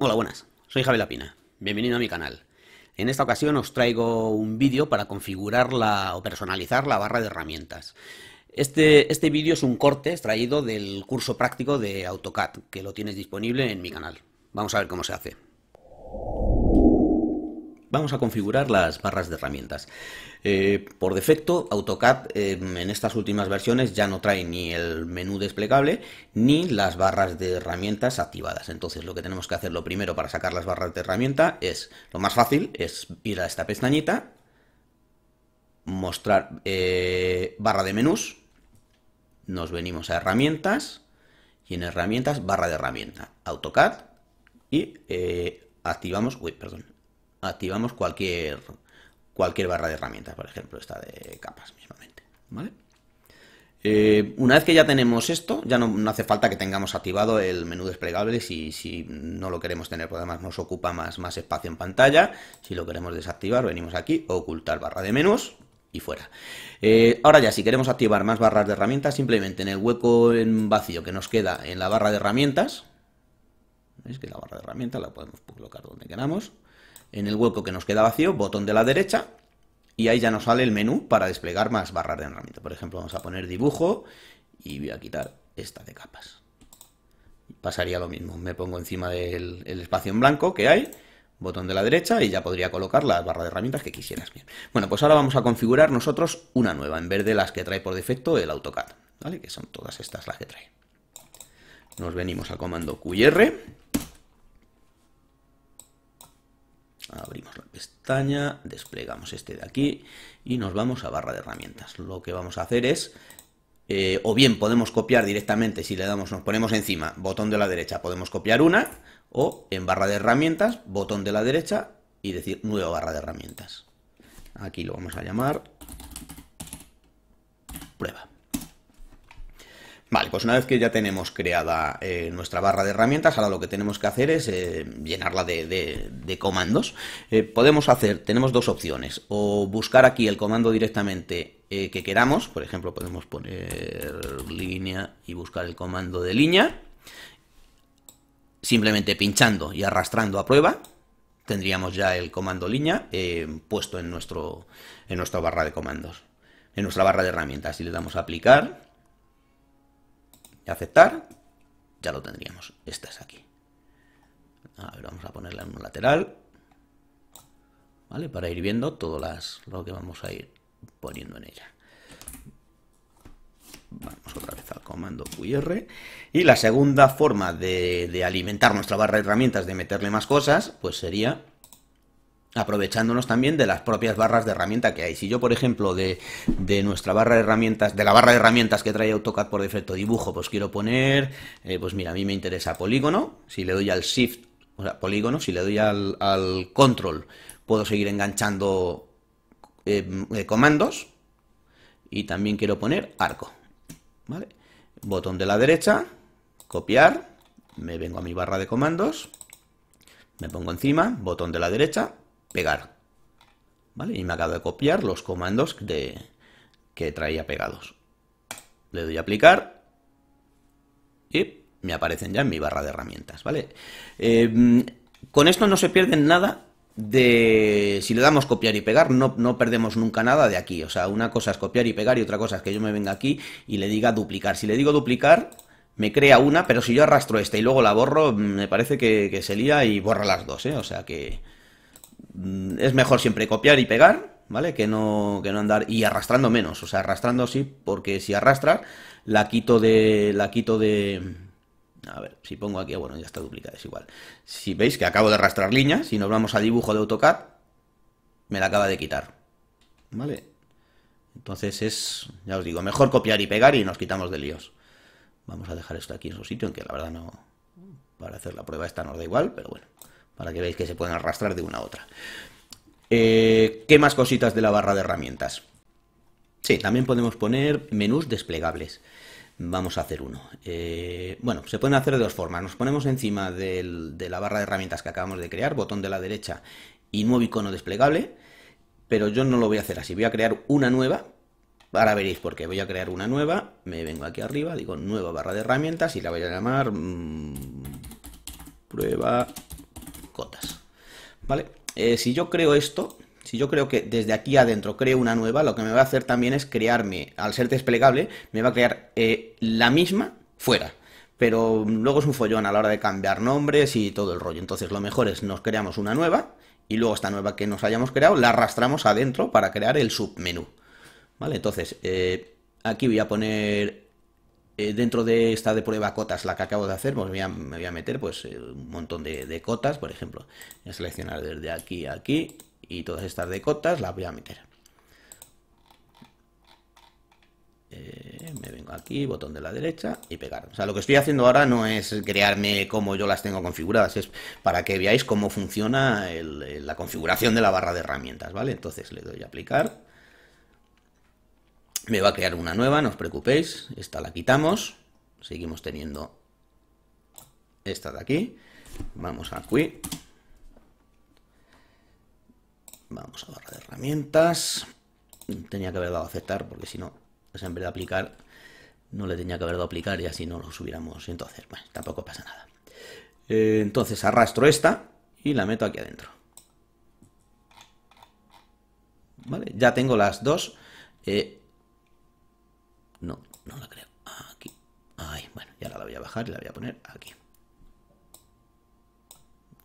Hola, buenas. Soy Javi Lapina. Bienvenido a mi canal. En esta ocasión os traigo un vídeo para configurar la, o personalizar la barra de herramientas. Este, este vídeo es un corte extraído del curso práctico de AutoCAD, que lo tienes disponible en mi canal. Vamos a ver cómo se hace vamos a configurar las barras de herramientas. Eh, por defecto, AutoCAD eh, en estas últimas versiones ya no trae ni el menú desplegable ni las barras de herramientas activadas. Entonces lo que tenemos que hacer lo primero para sacar las barras de herramienta es, lo más fácil es ir a esta pestañita, mostrar eh, barra de menús, nos venimos a herramientas y en herramientas barra de herramienta, AutoCAD y activamos, uy, perdón, activamos cualquier, cualquier barra de herramientas, por ejemplo, esta de capas eh, una vez que ya tenemos esto, ya no, hace falta que tengamos activado el menú desplegable si, no lo queremos tener, porque además nos ocupa más, más espacio en pantalla. Si lo queremos desactivar, venimos aquí, ocultar barra de menús, y fuera. Eh, ahora ya, si queremos activar más barras de herramientas, simplemente en el hueco en vacío que nos queda en la barra de herramientas, es que la barra de herramientas la podemos pues, colocar donde queramos, en el hueco que nos queda vacío, botón de la derecha, y ahí ya nos sale el menú para desplegar más barras de herramientas Por ejemplo, vamos a poner dibujo y voy a quitar esta de capas. Pasaría lo mismo, me pongo encima del espacio en blanco que hay, botón de la derecha y ya podría colocar las barras de herramientas que quisieras. Bien. Bueno, pues ahora vamos a configurar nosotros una nueva, en vez de las que trae por defecto el AutoCAD, ¿vale? Que son todas estas las que trae. Nos venimos al comando QR Abrimos la pestaña, desplegamos este de aquí y nos vamos a barra de herramientas. Lo que vamos a hacer es, eh, o bien podemos copiar directamente, si le damos, nos ponemos encima, botón de la derecha, podemos copiar una, o en barra de herramientas, botón de la derecha y decir nueva barra de herramientas. Aquí lo vamos a llamar prueba. Vale, pues una vez que ya tenemos creada eh, nuestra barra de herramientas, ahora lo que tenemos que hacer es eh, llenarla de, comandos. Eh, podemos hacer, tenemos dos opciones, o buscar aquí el comando directamente que queramos, por ejemplo podemos poner línea y buscar el comando de línea, simplemente pinchando y arrastrando a prueba, tendríamos ya el comando línea puesto en, nuestro, en nuestra barra de comandos, en nuestra barra de herramientas, y le damos a aplicar, aceptar, ya lo tendríamos. Esta es aquí. vamos a ponerla en un lateral. ¿Vale? Para ir viendo todo las, lo que vamos a ir poniendo en ella. Vamos otra vez al comando QR. Y la segunda forma de, de alimentar nuestra barra de herramientas, de meterle más cosas, pues sería aprovechándonos también de las propias barras de herramienta que hay. Si yo, por ejemplo, de, nuestra barra de herramientas, de la barra de herramientas que trae AutoCAD por defecto dibujo, pues quiero poner, eh, pues mira, a mí me interesa polígono, si le doy al shift, o sea, polígono, si le doy al, control, puedo seguir enganchando em, eh, comandos y también quiero poner arco, Botón de la derecha, copiar, me vengo a mi barra de comandos, me pongo encima, botón de la derecha, pegar. ¿Vale? Y me acabo de copiar los comandos de, que traía pegados. Le doy a aplicar y me aparecen ya en mi barra de herramientas, ¿vale? Em, con esto no se pierde nada de... Si le damos copiar y pegar, no, no perdemos nunca nada de aquí. O sea, una cosa es copiar y pegar y otra cosa es que yo me venga aquí y le diga duplicar. Si le digo duplicar, me crea una, pero si yo arrastro esta y luego la borro, me parece que, que se lía y borra las dos, ¿eh? O sea que... Mm, es mejor siempre copiar y pegar, ¿vale? Que no, que no andar y arrastrando menos, o sea, arrastrando sí, porque si arrastra, la quito de, la quito de, a ver, si pongo aquí, bueno, ya está duplicada, es igual. Si veis que acabo de arrastrar líneas, si nos vamos a dibujo de AutoCAD, me la acaba de quitar, ¿vale? Entonces es, ya os digo, mejor copiar y pegar y nos quitamos de líos. Vamos a dejar esto aquí en su sitio, aunque la verdad no, para hacer la prueba esta nos da igual, pero bueno para que veáis que se pueden arrastrar de una a otra. Eh, ¿Qué más cositas de la barra de herramientas? Sí, también podemos poner menús desplegables. Vamos a hacer uno. Eh, bueno, se pueden hacer de dos formas. Nos ponemos encima de la barra de herramientas que acabamos de crear, botón de la derecha y nuevo icono desplegable, pero yo no lo voy a hacer así. Voy a crear una nueva Ahora veréis por qué. Voy a crear una nueva. Me vengo aquí arriba, digo nueva barra de herramientas y la voy a llamar mm, prueba cotas. ¿Vale? Eh, si yo creo esto, si yo creo que desde aquí adentro creo una nueva, lo que me va a hacer también es crearme, al ser desplegable, me va a crear eh, la misma fuera. Pero luego es un follón a la hora de cambiar nombres y todo el rollo. Entonces lo mejor es nos creamos una nueva y luego esta nueva que nos hayamos creado la arrastramos adentro para crear el submenú. ¿Vale? Entonces eh, aquí voy a poner eh, dentro de esta de prueba cotas, la que acabo de hacer, pues me voy a, meter pues eh, un montón de, cotas, por ejemplo. Voy a seleccionar desde aquí a aquí y todas estas de cotas las voy a meter. Eh, me vengo aquí, botón de la derecha y pegar. O sea, lo que estoy haciendo ahora no es crearme como yo las tengo configuradas, es para que veáis cómo funciona la configuración de la barra de herramientas, ¿vale? Entonces le doy a aplicar me va a crear una nueva, no os preocupéis. Esta la quitamos. Seguimos teniendo esta de aquí. Vamos a aquí. Vamos a barra de herramientas. Tenía que haber dado a aceptar porque si no, en vez de aplicar, no le tenía que haber dado a aplicar y así no lo subiéramos. Entonces, bueno, tampoco pasa nada. Eh, entonces arrastro esta y la meto aquí adentro. ¿Vale? Ya tengo las dos. Eh, no, no la creo. Aquí. Ay, bueno, ya la voy a bajar y la voy a poner aquí.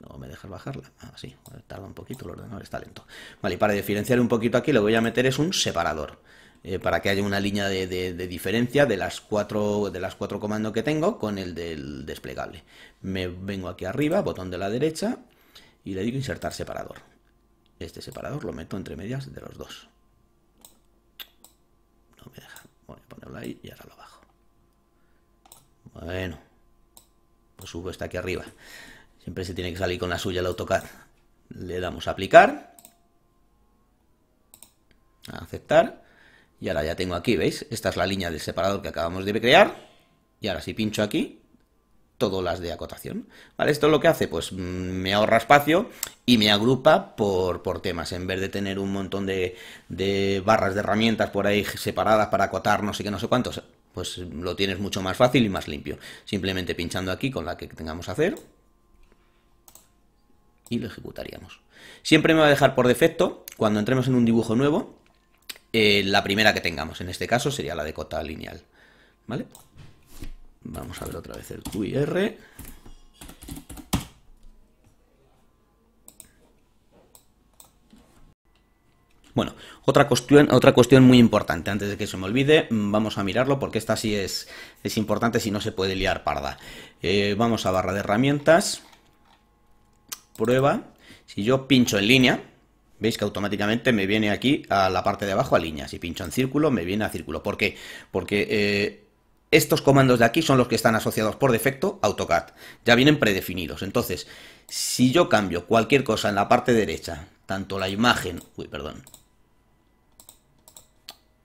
No me dejas bajarla. ah, sí, tarda un poquito, el ordenador está lento. Vale, y para diferenciar un poquito aquí lo voy a meter es un separador. Eh, para que haya una línea de, de, diferencia de las cuatro de las cuatro comandos que tengo con el del desplegable. Me vengo aquí arriba, botón de la derecha, y le digo insertar separador. Este separador lo meto entre medias de los dos. y ahora lo bajo. Bueno, pues subo está aquí arriba. Siempre se tiene que salir con la suya el AutoCAD. Le damos a aplicar. A aceptar. Y ahora ya tengo aquí, ¿veis? Esta es la línea del separador que acabamos de crear. Y ahora si pincho aquí, todas las de acotación. ¿Vale? Esto lo que hace, pues mm, me ahorra espacio y me agrupa por, temas. En vez de tener un montón de, barras de herramientas por ahí separadas para acotar no sé qué, no sé cuántos, pues lo tienes mucho más fácil y más limpio. Simplemente pinchando aquí con la que tengamos a hacer y lo ejecutaríamos. Siempre me va a dejar por defecto, cuando entremos en un dibujo nuevo, eh, la primera que tengamos. En este caso sería la de cota lineal. ¿Vale? Vamos a ver otra vez el QR. Bueno, otra cuestión, otra cuestión muy importante, antes de que se me olvide, vamos a mirarlo porque esta sí es, es importante si no se puede liar parda. Eh, vamos a barra de herramientas, prueba, si yo pincho en línea, veis que automáticamente me viene aquí a la parte de abajo a línea, si pincho en círculo me viene a círculo, ¿por qué? Porque eh, estos comandos de aquí son los que están asociados por defecto a AutoCAD. Ya vienen predefinidos. Entonces, si yo cambio cualquier cosa en la parte derecha, tanto la imagen... Uy, perdón.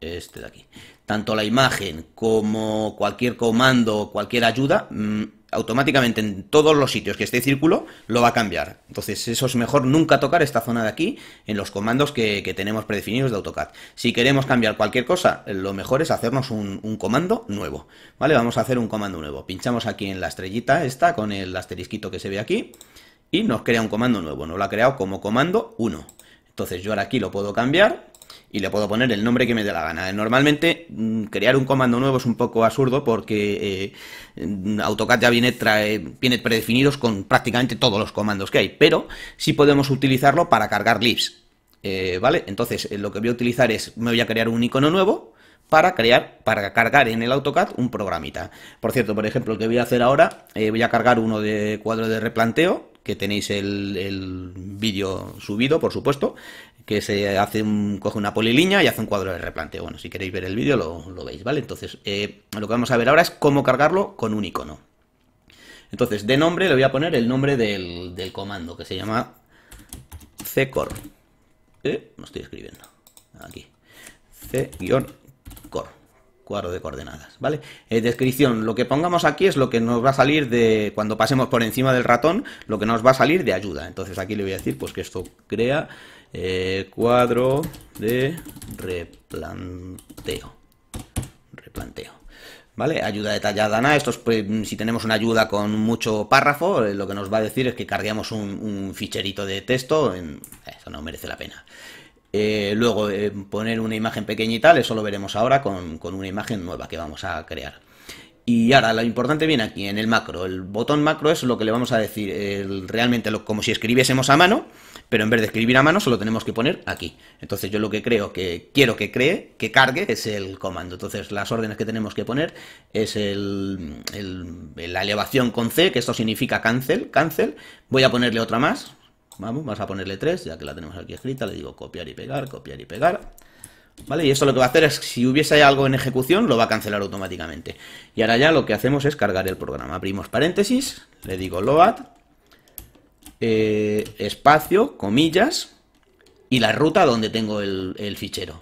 Este de aquí tanto la imagen como cualquier comando, cualquier ayuda, mm, automáticamente en todos los sitios que esté círculo lo va a cambiar. Entonces eso es mejor nunca tocar esta zona de aquí en los comandos que, que tenemos predefinidos de AutoCAD. Si queremos cambiar cualquier cosa, lo mejor es hacernos un, comando nuevo. ¿Vale? Vamos a hacer un comando nuevo. Pinchamos aquí en la estrellita esta con el asterisquito que se ve aquí y nos crea un comando nuevo. Nos lo ha creado como comando 1. Entonces yo ahora aquí lo puedo cambiar y le puedo poner el nombre que me dé la gana. Normalmente mm, crear un comando nuevo es un poco absurdo porque eh, mm, AutoCAD ya viene, trae, viene predefinidos con prácticamente todos los comandos que hay, pero sí podemos utilizarlo para cargar lips eh, ¿Vale? Entonces eh, lo que voy a utilizar es, me voy a crear un icono nuevo para crear, para cargar en el AutoCAD un programita. Por cierto, por ejemplo, lo que voy a hacer ahora, voy a cargar uno de cuadro de replanteo, que tenéis el, el vídeo subido, por supuesto que se hace un, coge una polilínea y hace un cuadro de replanteo. Bueno, si queréis ver el vídeo lo, veis, ¿vale? Entonces, eh, lo que vamos a ver ahora es cómo cargarlo con un icono. Entonces, de nombre le voy a poner el nombre del, comando, que se llama ccor. Eh, no estoy escribiendo. Aquí. c cor Cuadro de coordenadas, ¿vale? Eh, descripción. Lo que pongamos aquí es lo que nos va a salir de... Cuando pasemos por encima del ratón, lo que nos va a salir de ayuda. Entonces, aquí le voy a decir, pues, que esto crea... Eh, cuadro de replanteo. Replanteo. ¿Vale? Ayuda detallada, nada. Esto pues, si tenemos una ayuda con mucho párrafo, eh, lo que nos va a decir es que carguemos un, ficherito de texto. Eh, eso no merece la pena. luego, poner una imagen pequeñita eso lo veremos ahora con, con una imagen nueva que vamos a crear. Y ahora lo importante viene aquí, en el macro. El botón macro es lo que le vamos a decir realmente como si escribiésemos a mano, pero en vez de escribir a mano solo tenemos que poner aquí. Entonces yo lo que creo que quiero que cree, que cargue, es el comando. Entonces las órdenes que tenemos que poner es el, la elevación con C, que esto significa cancel, cancel. Voy a ponerle otra más. Vamos, vamos a ponerle tres, ya que la tenemos aquí escrita, le digo copiar y pegar, copiar y pegar. ¿Vale? Y esto lo que va a hacer es, si hubiese algo en ejecución, lo va a cancelar automáticamente. Y ahora ya lo que hacemos es cargar el programa. Abrimos paréntesis, le digo load, eh, espacio, comillas, y la ruta donde tengo el, fichero.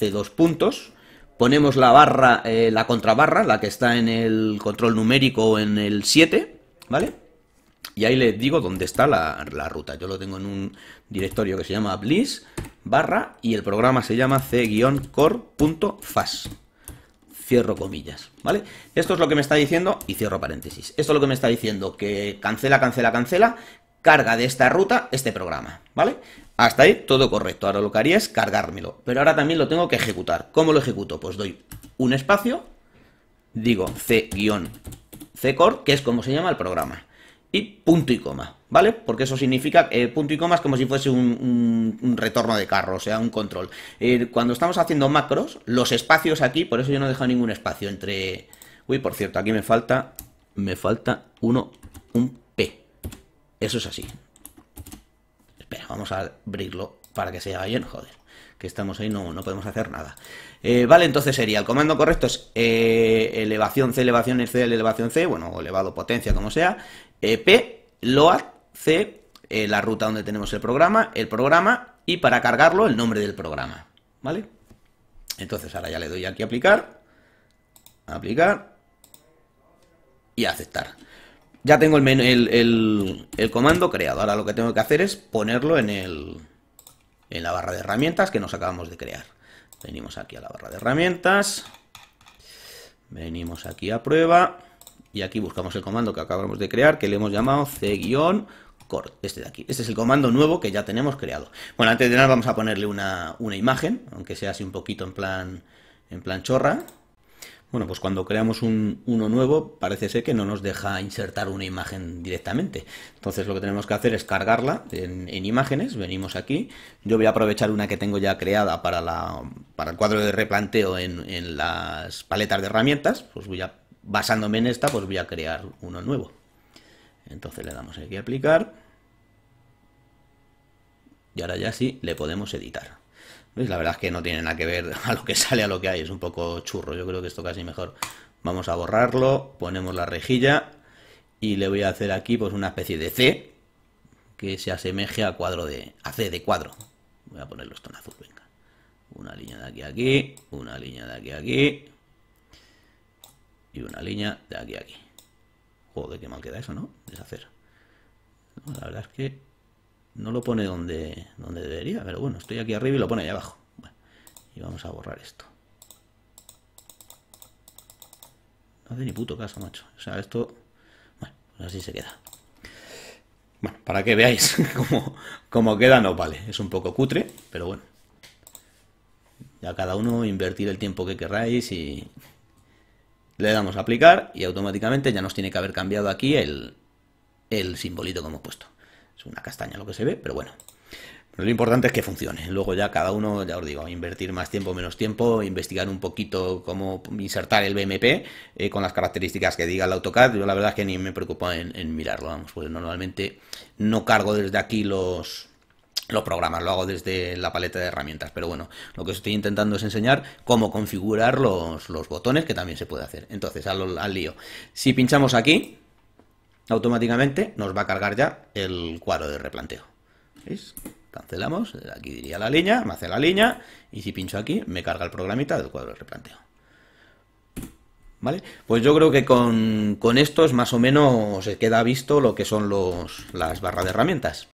C2 puntos, ponemos la barra, eh, la contrabarra, la que está en el control numérico en el 7, ¿vale? Y ahí le digo dónde está la, la ruta. Yo lo tengo en un directorio que se llama bliss barra y el programa se llama c-core.fas. Cierro comillas, ¿vale? Esto es lo que me está diciendo y cierro paréntesis. Esto es lo que me está diciendo que cancela, cancela, cancela, carga de esta ruta este programa, ¿vale? Hasta ahí todo correcto. Ahora lo que haría es cargármelo. Pero ahora también lo tengo que ejecutar. ¿Cómo lo ejecuto? Pues doy un espacio, digo c-core, que es como se llama el programa y punto y coma, ¿vale? Porque eso significa eh, punto y coma es como si fuese un, retorno de carro, o sea, un control. Eh, cuando estamos haciendo macros, los espacios aquí, por eso yo no he dejado ningún espacio entre... Uy, por cierto, aquí me falta, me falta uno, un P. Eso es así. Espera, vamos a abrirlo para que sea bien, joder que estamos ahí no, no podemos hacer nada. Eh, vale, entonces sería el comando correcto es eh, elevación C, elevación C, elevación C, bueno, elevado potencia, como sea, e P, load, C, eh, la ruta donde tenemos el programa, el programa y para cargarlo el nombre del programa. ¿Vale? Entonces ahora ya le doy aquí a aplicar, aplicar y aceptar. Ya tengo el, comando creado. Ahora lo que tengo que hacer es ponerlo en, el, en la barra de herramientas que nos acabamos de crear. Venimos aquí a la barra de herramientas. Venimos aquí a prueba. Y aquí buscamos el comando que acabamos de crear, que le hemos llamado c-cord, este de aquí. Este es el comando nuevo que ya tenemos creado. Bueno, antes de nada vamos a ponerle una, imagen, aunque sea así un poquito en plan, en plan chorra. Bueno, pues cuando creamos uno nuevo, parece ser que no nos deja insertar una imagen directamente. Entonces lo que tenemos que hacer es cargarla en, imágenes, venimos aquí. Yo voy a aprovechar una que tengo ya creada para, la, para el cuadro de replanteo en, en, las paletas de herramientas. Pues voy a basándome en esta, pues voy a crear uno nuevo. Entonces le damos aquí a aplicar. Y ahora ya sí le podemos editar. ¿Veis? Pues la verdad es que no tiene nada que ver a lo que sale, a lo que hay. Es un poco churro. Yo creo que esto casi mejor. Vamos a borrarlo. Ponemos la rejilla. Y le voy a hacer aquí pues una especie de C. Que se asemeje a cuadro de... C de cuadro. Voy a ponerlo esto en azul, venga. Una línea de aquí a aquí. Una línea de aquí a aquí y una línea de aquí a aquí. Joder, qué mal queda eso, ¿no? Deshacer. la verdad es que no lo pone donde, donde debería, pero bueno, estoy aquí arriba y lo pone ahí abajo. y vamos a borrar esto. No hace ni puto caso, macho. O sea, esto... Bueno, pues así se queda. Bueno, para que veáis cómo, cómo queda, no vale. Es un poco cutre, pero bueno. Ya cada uno invertir el tiempo que querráis y, le damos a aplicar y automáticamente ya nos tiene que haber cambiado aquí el, simbolito como hemos puesto. Es una castaña lo que se ve, pero bueno. lo importante es que funcione. Luego ya cada uno, ya os digo, invertir más tiempo, menos tiempo, investigar un poquito cómo insertar el BMP eh, con las características que diga el AutoCAD. Yo la verdad es que ni me preocupo en mirarlo, vamos, pues normalmente no cargo desde aquí los, los programas, lo hago desde la paleta de herramientas, pero bueno, lo que estoy intentando es enseñar cómo configurar los, botones, que también se puede hacer. Entonces, al, lío. Si pinchamos aquí, automáticamente nos va a cargar ya el cuadro de replanteo. ¿Veis? Cancelamos, aquí diría la línea, me hace la línea, y si pincho aquí, me carga el programita del cuadro de replanteo. ¿Vale? Pues yo creo que con, estos más o menos se queda visto lo que son las barras de herramientas.